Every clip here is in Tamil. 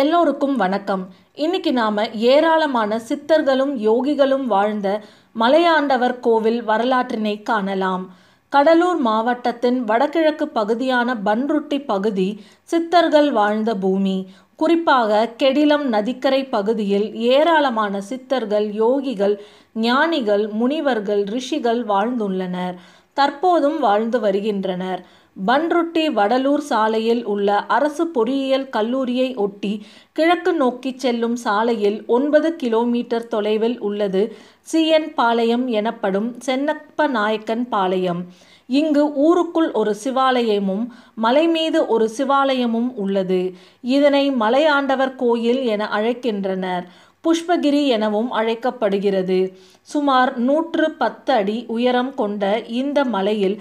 எல்லோருக்கும் வணக்கம் இன்னைக்கு நாம ஏராளமான சித்தர்களும் யோகிகளும் வாழ்ந்த மலையாண்டவர் கோவில் வரலாற்றினை காணலாம் கடலூர் மாவட்டத்தின் வடகிழக்கு பகுதியான பன்ருட்டி பகுதி சித்தர்கள் வாழ்ந்த பூமி குறிப்பாக கெடிலம் நதிக்கரை பகுதியில் ஏராளமான சித்தர்கள் யோகிகள் ஞானிகள் முனிவர்கள் ரிஷிகள் வாழ்ந்துள்ளனர் தற்போதும் வாழ்ந்து வருகின்றனர் பன்ருட்டி வடலூர் சாலையில் உள்ள அரசு பொறியியல் கல்லூரியை ஒட்டி கிழக்கு நோக்கி செல்லும் சாலையில் ஒன்பது கிலோமீட்டர் தொலைவில் உள்ளது சிஎன் பாளையம் எனப்படும் சென்னப்ப நாயக்கன் பாளையம் இங்கு ஊருக்குள் ஒரு சிவாலயமும் மலை மீது ஒரு சிவாலயமும் உள்ளது இதனை மலையாண்டவர் கோயில் என அழைக்கின்றனர் புஷ்பகிரி எனவும் அழைக்கப்படுகிறது சுமார் நூற்று பத்து அடி உயரம் கொண்ட இந்த மலையில்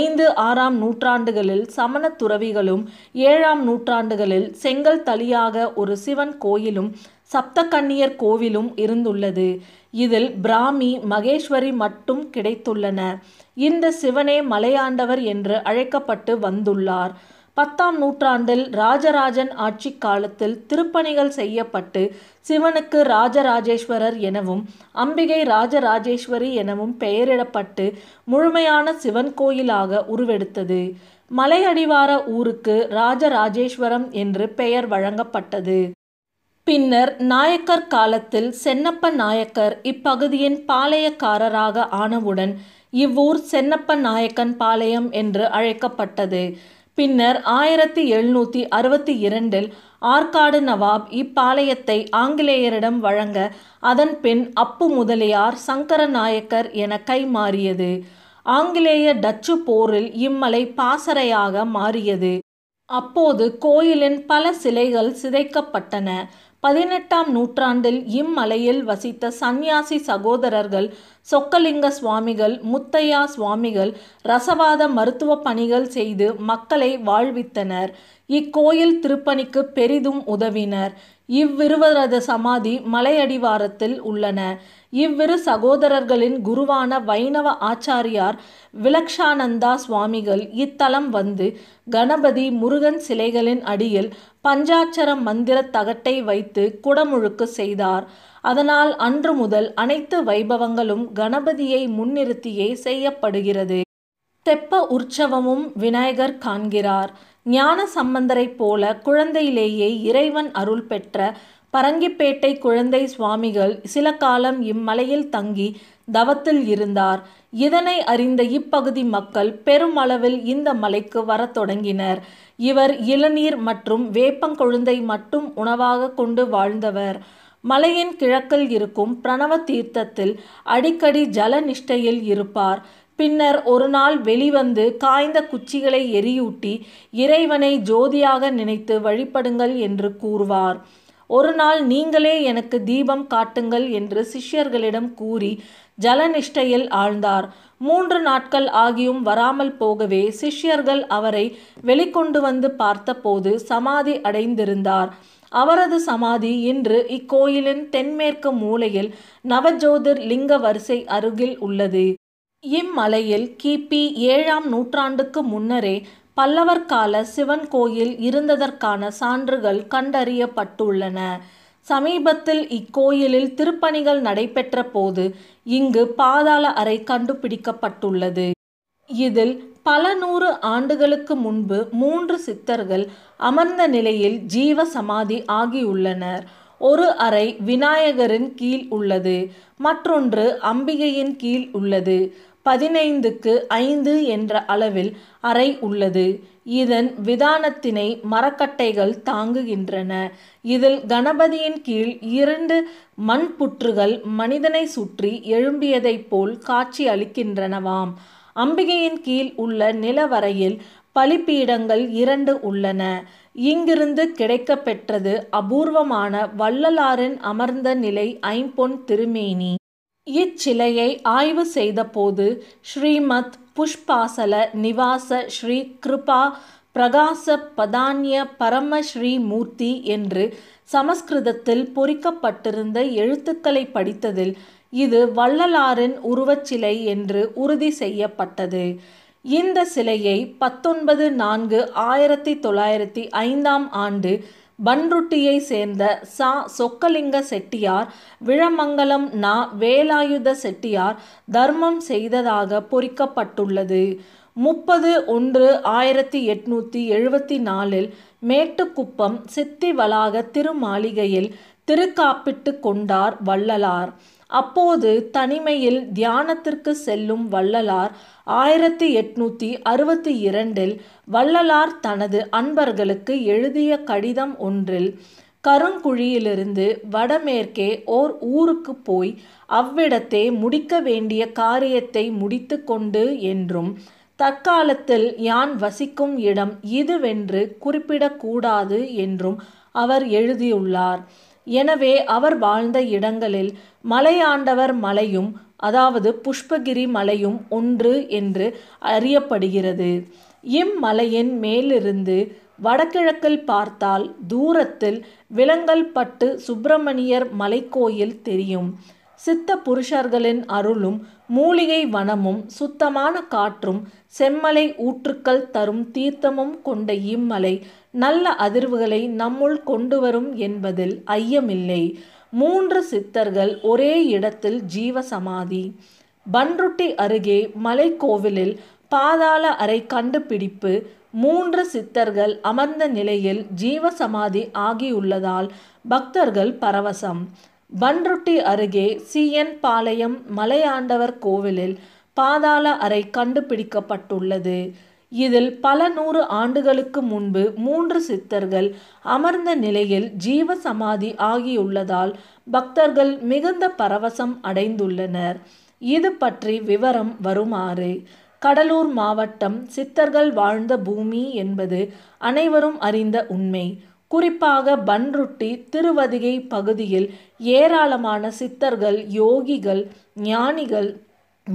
ஐந்து ஆறாம் நூற்றாண்டுகளில் சமண துறவிகளும் ஏழாம் நூற்றாண்டுகளில் செங்கல் தளியாக ஒரு சிவன் கோயிலும் சப்தகன்னியர் கோவிலும் இருந்துள்ளது இதில் பிராமி மகேஸ்வரி மட்டும் கிடைத்துள்ளன இந்த சிவனே மலையாண்டவர் என்று அழைக்கப்பட்டு வந்துள்ளார் பத்தாம் நூற்றாண்டில் ராஜராஜன் ஆட்சி காலத்தில் திருப்பணிகள் செய்யப்பட்டு சிவனுக்கு ராஜராஜேஸ்வரர் எனவும் அம்பிகை ராஜராஜேஸ்வரி எனவும் பெயரிடப்பட்டு முழுமையான சிவன் கோயிலாக உருவெடுத்தது மலையடிவார ஊருக்கு ராஜராஜேஸ்வரம் என்று பெயர் வழங்கப்பட்டது பின்னர் நாயக்கர் காலத்தில் சென்னப்ப நாயக்கர் இப்பகுதியின் பாளையக்காரராக ஆனவுடன் இவ்வூர் சென்னப்ப நாயக்கன் பாளையம் என்று அழைக்கப்பட்டது பின்னர் ஆயிரத்தி எழுநூற்றி அறுபத்தி இரண்டில் ஆற்காடு நவாப் இப்பாளையத்தை ஆங்கிலேயரிடம் வழங்க அதன் பின் அப்பு முதலியார் சங்கர நாயக்கர் என மாறியது ஆங்கிலேய டச்சு போரில் இம்மலை பாசறையாக மாறியது அப்போது கோயிலின் பல சிலைகள் சிதைக்கப்பட்டன பதினெட்டாம் நூற்றாண்டில் இம்மலையில் வசித்த சந்நியாசி சகோதரர்கள் சொக்கலிங்க சுவாமிகள் முத்தையா சுவாமிகள் ரசவாத மருத்துவ பணிகள் செய்து மக்களை வாழ்வித்தனர் இக்கோயில் திருப்பணிக்கு பெரிதும் உதவினர் இவ்விருவரது சமாதி மலையடிவாரத்தில் உள்ளன இவ்விரு சகோதரர்களின் குருவான வைணவ ஆச்சாரியார் விலக்ஷானந்தா சுவாமிகள் இத்தலம் வந்து கணபதி முருகன் சிலைகளின் அடியில் பஞ்சாட்சர மந்திர தகட்டை வைத்து குடமுழுக்கு செய்தார் அதனால் அன்று முதல் அனைத்து வைபவங்களும் கணபதியை முன்னிறுத்தியே செய்யப்படுகிறது தெப்ப உற்சவமும் விநாயகர் காண்கிறார் ஞான சம்பந்தரைப் போல குழந்தையிலேயே இறைவன் அருள் பெற்ற பரங்கிப்பேட்டை குழந்தை சுவாமிகள் சில காலம் இம்மலையில் தங்கி தவத்தில் இருந்தார் இதனை அறிந்த இப்பகுதி மக்கள் பெருமளவில் இந்த மலைக்கு வரத் தொடங்கினர் இவர் இளநீர் மற்றும் வேப்பங்கொழுந்தை மட்டும் உணவாக கொண்டு வாழ்ந்தவர் மலையின் கிழக்கில் இருக்கும் பிரணவ தீர்த்தத்தில் அடிக்கடி ஜல நிஷ்டையில் இருப்பார் பின்னர் ஒரு நாள் வெளிவந்து காய்ந்த குச்சிகளை எரியூட்டி இறைவனை ஜோதியாக நினைத்து வழிபடுங்கள் என்று கூறுவார் ஒரு நாள் நீங்களே எனக்கு தீபம் காட்டுங்கள் என்று சிஷ்யர்களிடம் கூறி ஜலநிஷ்டையில் ஆழ்ந்தார் மூன்று நாட்கள் ஆகியும் வராமல் போகவே சிஷ்யர்கள் அவரை வெளிக்கொண்டு வந்து பார்த்தபோது சமாதி அடைந்திருந்தார் அவரது சமாதி இன்று இக்கோயிலின் தென்மேற்கு மூலையில் நவஜோதிர் லிங்க வரிசை அருகில் உள்ளது இம்மலையில் கிபி ஏழாம் நூற்றாண்டுக்கு முன்னரே பல்லவர் கால சிவன் கோயில் இருந்ததற்கான சான்றுகள் கண்டறியப்பட்டுள்ளன சமீபத்தில் இக்கோயிலில் திருப்பணிகள் நடைபெற்ற போது இங்கு பாதாள அறை கண்டுபிடிக்கப்பட்டுள்ளது இதில் பல நூறு ஆண்டுகளுக்கு முன்பு மூன்று சித்தர்கள் அமர்ந்த நிலையில் ஜீவ சமாதி ஆகியுள்ளனர் ஒரு அறை விநாயகரின் கீழ் உள்ளது மற்றொன்று அம்பிகையின் கீழ் உள்ளது பதினைந்துக்கு ஐந்து என்ற அளவில் அறை உள்ளது இதன் விதானத்தினை மரக்கட்டைகள் தாங்குகின்றன இதில் கணபதியின் கீழ் இரண்டு மண்புற்றுகள் மனிதனை சுற்றி எழும்பியதைப் போல் காட்சி அளிக்கின்றனவாம் அம்பிகையின் கீழ் உள்ள நிலவரையில் பலிப்பீடங்கள் இரண்டு உள்ளன இங்கிருந்து கிடைக்கப்பெற்றது அபூர்வமான வள்ளலாரின் அமர்ந்த நிலை ஐம்பொன் திருமேனி இச்சிலையை ஆய்வு செய்தபோது ஸ்ரீமத் புஷ்பாசல நிவாச ஸ்ரீ கிருபா பிரகாச பதான்ய பரம ஸ்ரீ மூர்த்தி என்று சமஸ்கிருதத்தில் பொறிக்கப்பட்டிருந்த எழுத்துக்களை படித்ததில் இது வள்ளலாரின் உருவச்சிலை என்று உறுதி செய்யப்பட்டது இந்த சிலையை பத்தொன்பது நான்கு ஆயிரத்தி தொள்ளாயிரத்தி ஐந்தாம் ஆண்டு பன்ருட்டியை சேர்ந்த சா சொக்கலிங்க செட்டியார் விழமங்கலம் நா வேலாயுத செட்டியார் தர்மம் செய்ததாக பொறிக்கப்பட்டுள்ளது முப்பது ஒன்று ஆயிரத்தி எட்நூற்றி எழுபத்தி நாலில் மேட்டுக்குப்பம் சித்தி வளாக திருமாளிகையில் திருக்காப்பிட்டு கொண்டார் வள்ளலார் அப்போது தனிமையில் தியானத்திற்கு செல்லும் வள்ளலார் ஆயிரத்தி எட்நூற்றி அறுபத்தி இரண்டில் வள்ளலார் தனது அன்பர்களுக்கு எழுதிய கடிதம் ஒன்றில் கருங்குழியிலிருந்து வடமேற்கே ஓர் ஊருக்கு போய் அவ்விடத்தே முடிக்க வேண்டிய காரியத்தை முடித்து கொண்டு என்றும் தற்காலத்தில் யான் வசிக்கும் இடம் இதுவென்று குறிப்பிடக்கூடாது என்றும் அவர் எழுதியுள்ளார் எனவே அவர் வாழ்ந்த இடங்களில் மலையாண்டவர் மலையும் அதாவது புஷ்பகிரி மலையும் ஒன்று என்று அறியப்படுகிறது இம்மலையின் மேலிருந்து வடகிழக்கில் பார்த்தால் தூரத்தில் விலங்கல்பட்டு சுப்பிரமணியர் மலைக்கோயில் தெரியும் சித்த புருஷர்களின் அருளும் மூலிகை வனமும் சுத்தமான காற்றும் செம்மலை ஊற்றுக்கள் தரும் தீர்த்தமும் கொண்ட இம்மலை நல்ல அதிர்வுகளை நம்முள் கொண்டு வரும் என்பதில் ஐயமில்லை மூன்று சித்தர்கள் ஒரே இடத்தில் ஜீவசமாதி பன்ருட்டி அருகே மலைக்கோவிலில் பாதாள அறை கண்டுபிடிப்பு மூன்று சித்தர்கள் அமர்ந்த நிலையில் ஜீவசமாதி ஆகியுள்ளதால் பக்தர்கள் பரவசம் பன்ருட்டி அருகே சிஎன் பாளையம் மலையாண்டவர் கோவிலில் பாதாள அறை கண்டுபிடிக்கப்பட்டுள்ளது இதில் பல நூறு ஆண்டுகளுக்கு முன்பு மூன்று சித்தர்கள் அமர்ந்த நிலையில் ஜீவ சமாதி ஆகியுள்ளதால் பக்தர்கள் மிகுந்த பரவசம் அடைந்துள்ளனர் இது பற்றி விவரம் வருமாறு கடலூர் மாவட்டம் சித்தர்கள் வாழ்ந்த பூமி என்பது அனைவரும் அறிந்த உண்மை குறிப்பாக பன்ருட்டி திருவதிகை பகுதியில் ஏராளமான சித்தர்கள் யோகிகள் ஞானிகள்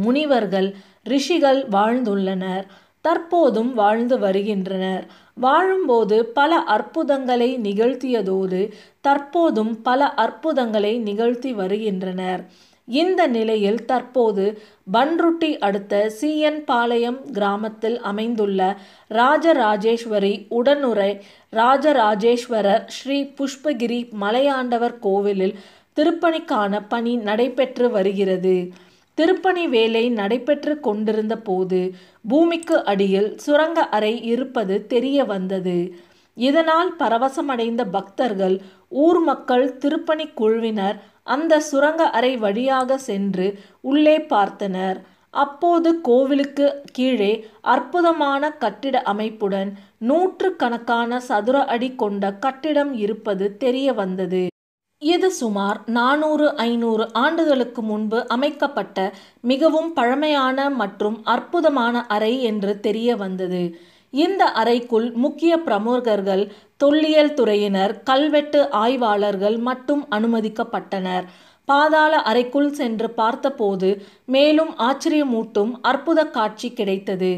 முனிவர்கள் ரிஷிகள் வாழ்ந்துள்ளனர் தற்போதும் வாழ்ந்து வருகின்றனர் வாழும்போது பல அற்புதங்களை நிகழ்த்தியதோடு தற்போதும் பல அற்புதங்களை நிகழ்த்தி வருகின்றனர் இந்த நிலையில் தற்போது பன்ருட்டி அடுத்த சிஎன் பாளையம் கிராமத்தில் அமைந்துள்ள ராஜராஜேஸ்வரி உடனுரை ராஜராஜேஸ்வரர் ஸ்ரீ புஷ்பகிரி மலையாண்டவர் கோவிலில் திருப்பணிக்கான பணி நடைபெற்று வருகிறது திருப்பணி வேலை நடைபெற்று கொண்டிருந்த போது பூமிக்கு அடியில் சுரங்க அறை இருப்பது தெரிய வந்தது இதனால் பரவசமடைந்த பக்தர்கள் ஊர் மக்கள் திருப்பணி குழுவினர் அந்த சுரங்க அறை வழியாக சென்று உள்ளே பார்த்தனர் அப்போது கோவிலுக்கு கீழே அற்புதமான கட்டிட அமைப்புடன் நூற்று கணக்கான சதுர அடி கொண்ட கட்டிடம் இருப்பது தெரிய வந்தது இது சுமார் நானூறு ஐநூறு ஆண்டுகளுக்கு முன்பு அமைக்கப்பட்ட மிகவும் பழமையான மற்றும் அற்புதமான அறை என்று தெரிய வந்தது இந்த அறைக்குள் முக்கிய பிரமுகர்கள் தொல்லியல் துறையினர் கல்வெட்டு ஆய்வாளர்கள் மட்டும் அனுமதிக்கப்பட்டனர் பாதாள அறைக்குள் சென்று பார்த்தபோது மேலும் ஆச்சரியமூட்டும் அற்புத காட்சி கிடைத்தது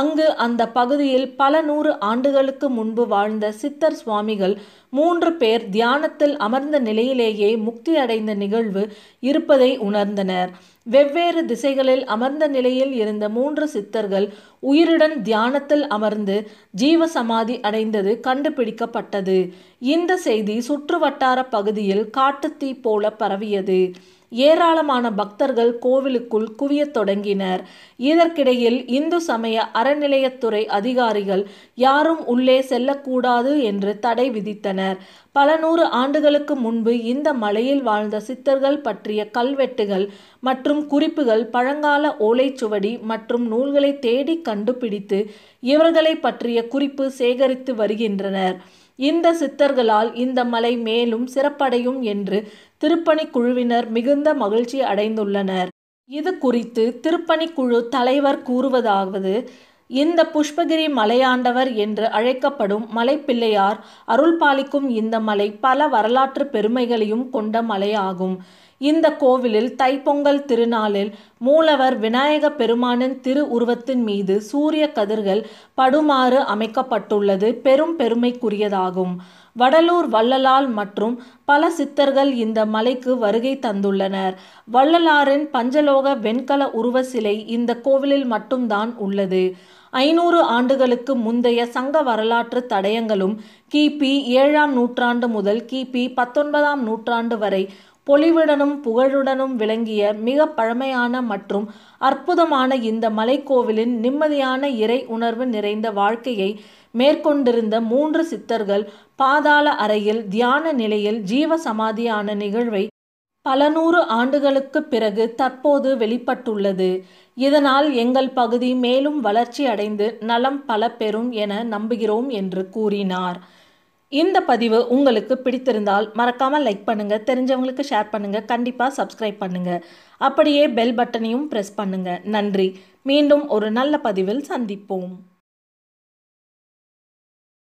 அங்கு அந்த பகுதியில் பல நூறு ஆண்டுகளுக்கு முன்பு வாழ்ந்த சித்தர் சுவாமிகள் மூன்று பேர் தியானத்தில் அமர்ந்த நிலையிலேயே முக்தி அடைந்த நிகழ்வு இருப்பதை உணர்ந்தனர் வெவ்வேறு திசைகளில் அமர்ந்த நிலையில் இருந்த மூன்று சித்தர்கள் உயிருடன் தியானத்தில் அமர்ந்து ஜீவ சமாதி அடைந்தது கண்டுபிடிக்கப்பட்டது இந்த செய்தி சுற்றுவட்டார பகுதியில் காட்டுத்தீ போல பரவியது ஏராளமான பக்தர்கள் கோவிலுக்குள் குவியத் தொடங்கினர் இதற்கிடையில் இந்து சமய அறநிலையத்துறை அதிகாரிகள் யாரும் உள்ளே செல்லக்கூடாது என்று தடை விதித்தனர் பல நூறு ஆண்டுகளுக்கு முன்பு இந்த மலையில் வாழ்ந்த சித்தர்கள் பற்றிய கல்வெட்டுகள் மற்றும் குறிப்புகள் பழங்கால ஓலைச்சுவடி மற்றும் நூல்களை தேடி கண்டுபிடித்து இவர்களை பற்றிய குறிப்பு சேகரித்து வருகின்றனர் இந்த சித்தர்களால் இந்த மலை மேலும் சிறப்படையும் என்று திருப்பணிக்குழுவினர் மிகுந்த மகிழ்ச்சி அடைந்துள்ளனர் இது குறித்து திருப்பணிக்குழு தலைவர் கூறுவதாவது இந்த புஷ்பகிரி மலையாண்டவர் என்று அழைக்கப்படும் மலைப்பிள்ளையார் அருள் பாலிக்கும் இந்த மலை பல வரலாற்று பெருமைகளையும் கொண்ட மலையாகும் இந்த கோவிலில் தைப்பொங்கல் திருநாளில் மூலவர் விநாயக பெருமானின் திரு உருவத்தின் மீது சூரிய கதிர்கள் படுமாறு அமைக்கப்பட்டுள்ளது பெரும் பெருமைக்குரியதாகும் வடலூர் வள்ளலால் மற்றும் பல சித்தர்கள் இந்த மலைக்கு வருகை தந்துள்ளனர் வள்ளலாரின் பஞ்சலோக வெண்கல உருவ சிலை இந்த கோவிலில் மட்டும்தான் உள்ளது ஐநூறு ஆண்டுகளுக்கு முந்தைய சங்க வரலாற்று தடயங்களும் கிபி ஏழாம் நூற்றாண்டு முதல் கிபி பத்தொன்பதாம் நூற்றாண்டு வரை பொலிவுடனும் புகழுடனும் விளங்கிய மிக பழமையான மற்றும் அற்புதமான இந்த மலைக்கோவிலின் நிம்மதியான இறை உணர்வு நிறைந்த வாழ்க்கையை மேற்கொண்டிருந்த மூன்று சித்தர்கள் பாதாள அறையில் தியான நிலையில் ஜீவ சமாதியான நிகழ்வை பல நூறு ஆண்டுகளுக்கு பிறகு தற்போது வெளிப்பட்டுள்ளது இதனால் எங்கள் பகுதி மேலும் வளர்ச்சி அடைந்து நலம் பல பெறும் என நம்புகிறோம் என்று கூறினார் இந்த பதிவு உங்களுக்கு பிடித்திருந்தால் மறக்காமல் லைக் பண்ணுங்கள் தெரிஞ்சவங்களுக்கு ஷேர் பண்ணுங்கள் கண்டிப்பாக சப்ஸ்கிரைப் பண்ணுங்கள் அப்படியே பெல் பட்டனையும் ப்ரெஸ் பண்ணுங்கள் நன்றி மீண்டும் ஒரு நல்ல பதிவில் சந்திப்போம்